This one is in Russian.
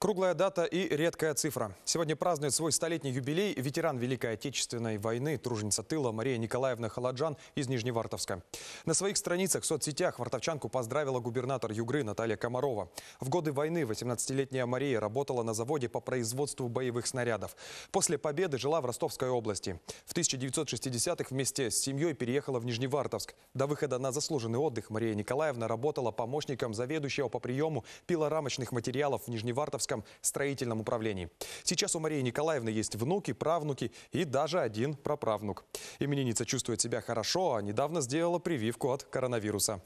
Круглая дата и редкая цифра. Сегодня празднует свой столетний юбилей ветеран Великой Отечественной войны, труженица тыла Мария Николаевна Халаджан из Нижневартовска. На своих страницах в соцсетях вартовчанку поздравила губернатор Югры Наталья Комарова. В годы войны 18-летняя Мария работала на заводе по производству боевых снарядов. После победы жила в Ростовской области. В 1960-х вместе с семьей переехала в Нижневартовск. До выхода на заслуженный отдых Мария Николаевна работала помощником заведующего по приему пилорамочных материалов в Нижневартовске Красноярском строительном управлении. Сейчас у Марии Николаевны есть внуки, правнуки и даже один праправнук. Именинница чувствует себя хорошо, а недавно сделала прививку от коронавируса.